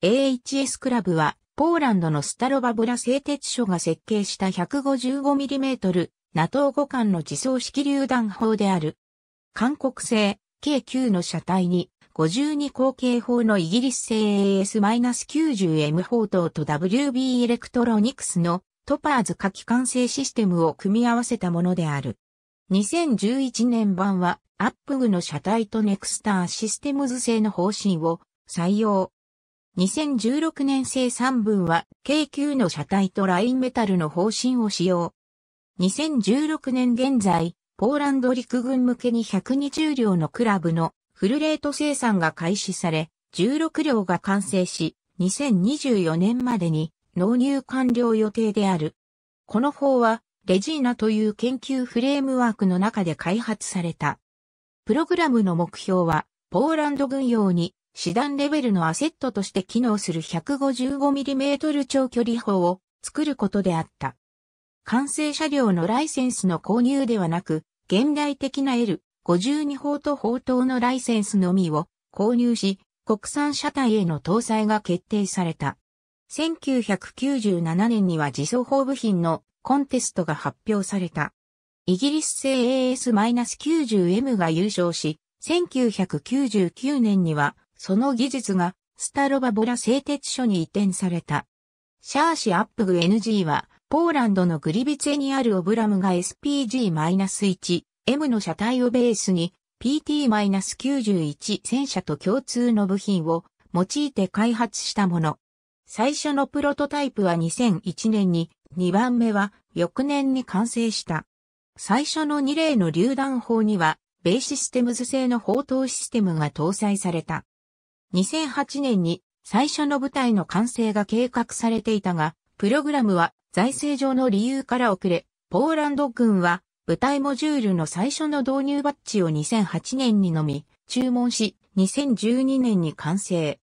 AHS クラブは、ポーランドのスタロバブラ製鉄所が設計した 155mm、NATO 互換の自走式榴弾砲である。韓国製、計9の車体に、52口径砲のイギリス製 AS-90M 砲塔と WB エレクトロニクスのトパーズ火器完成システムを組み合わせたものである。2011年版は、アップグの車体とネクスターシステムズ製の方針を採用。2016年製3分は、京急の車体とラインメタルの方針を使用。2016年現在、ポーランド陸軍向けに120両のクラブのフルレート生産が開始され、16両が完成し、2024年までに納入完了予定である。この砲は、レジーナという研究フレームワークの中で開発された。プログラムの目標は、ポーランド軍用に師団レベルのアセットとして機能する 155mm 長距離砲を作ることであった。完成車両のライセンスの購入ではなく、現代的な L52 砲と砲塔のライセンスのみを購入し、国産車体への搭載が決定された。1997年には自走砲部品のコンテストが発表された。イギリス製 AS-90M が優勝し、1999年にはその技術がスタロバボラ製鉄所に移転された。シャーシアップグ NG は、ポーランドのグリビツェにあるオブラムが SPG-1、M の車体をベースに PT-91 戦車と共通の部品を用いて開発したもの。最初のプロトタイプは2001年に、2番目は翌年に完成した。最初の2例の榴弾砲には、ベイシステムズ製の砲塔システムが搭載された。2008年に最初の舞台の完成が計画されていたが、プログラムは財政上の理由から遅れ、ポーランド軍は舞台モジュールの最初の導入バッジを2008年にのみ注文し、2012年に完成。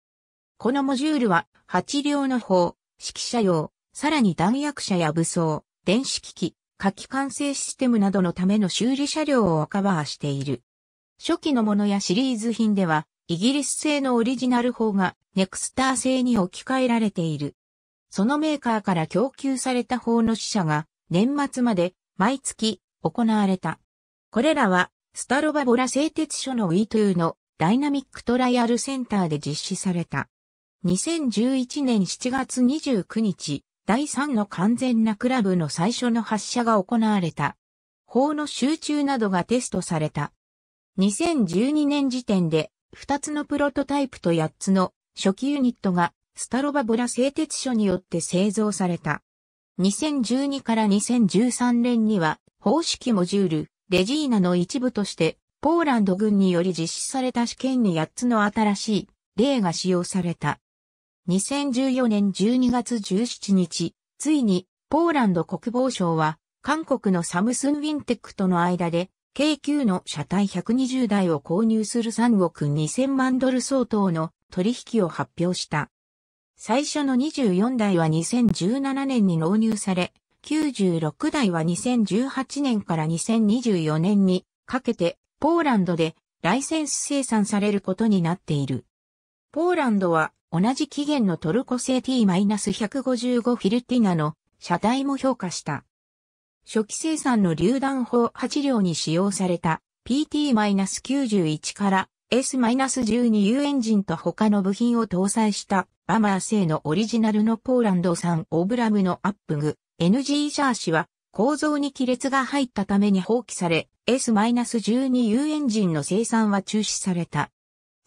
このモジュールは8両の砲、指揮者用、さらに弾薬車や武装、電子機器、火器完成システムなどのための修理車両をカバーしている。初期のものやシリーズ品では、イギリス製のオリジナル砲がネクスター製に置き換えられている。そのメーカーから供給された砲の試射が年末まで毎月行われた。これらはスタロバボラ製鉄所の E2 のダイナミックトライアルセンターで実施された。2011年7月29日、第3の完全なクラブの最初の発射が行われた。砲の集中などがテストされた。2012年時点で2つのプロトタイプと8つの初期ユニットがスタロバボラ製鉄所によって製造された。2012から2013年には方式モジュール、レジーナの一部としてポーランド軍により実施された試験に8つの新しい例が使用された。2014年12月17日、ついにポーランド国防省は韓国のサムスンウィンテックとの間で京急の車体120台を購入する3億2000万ドル相当の取引を発表した。最初の24台は2017年に納入され、96台は2018年から2024年にかけてポーランドでライセンス生産されることになっている。ポーランドは同じ期限のトルコ製 T-155 フィルティナの車体も評価した。初期生産の榴弾砲8両に使用された PT-91 から S-12U エンジンと他の部品を搭載したバマー製のオリジナルのポーランド産オブラムのアップグ NG シャーシは構造に亀裂が入ったために放棄され S-12U エンジンの生産は中止された。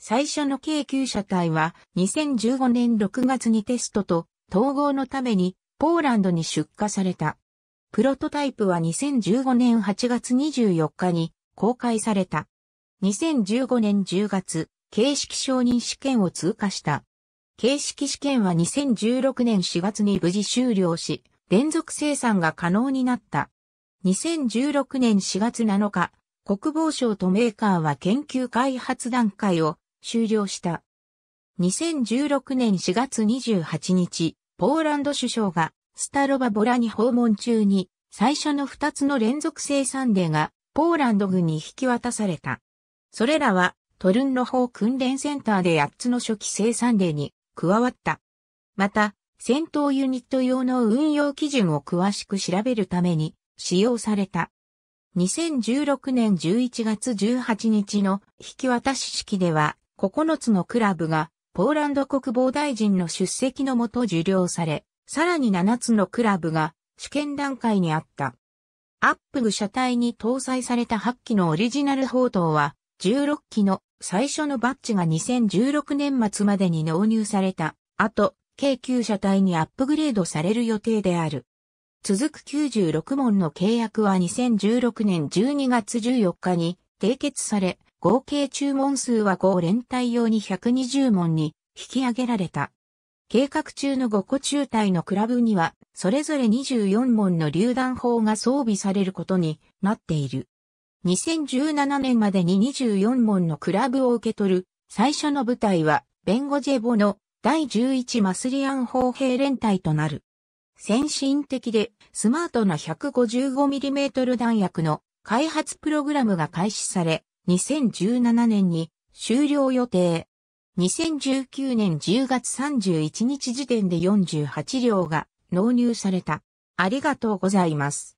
最初の軽級車体は2015年6月にテストと統合のためにポーランドに出荷された。プロトタイプは2015年8月24日に公開された。2015年10月、形式承認試験を通過した。形式試験は2016年4月に無事終了し、連続生産が可能になった。2016年4月7日、国防省とメーカーは研究開発段階を終了した。2016年4月28日、ポーランド首相がスタロバボラに訪問中に、最初の2つの連続生産例が、ポーランド軍に引き渡された。それらは、トルンロ法訓練センターで8つの初期生産例に加わった。また、戦闘ユニット用の運用基準を詳しく調べるために使用された。2016年11月18日の引き渡し式では9つのクラブがポーランド国防大臣の出席のもと受領され、さらに7つのクラブが試験段階にあった。アップグ車体に搭載された8機のオリジナル砲塔は、16機の最初のバッジが2016年末までに納入された後、京9車体にアップグレードされる予定である。続く96門の契約は2016年12月14日に締結され、合計注文数は5連帯用に120門に引き上げられた。計画中の5個中隊のクラブには、それぞれ24門の榴弾砲が装備されることになっている。2017年までに24門のクラブを受け取る最初の部隊は、ベンゴジェボの第11マスリアン砲兵連隊となる。先進的でスマートな 155mm 弾薬の開発プログラムが開始され、2017年に終了予定。2019年10月31日時点で48両が納入された。ありがとうございます。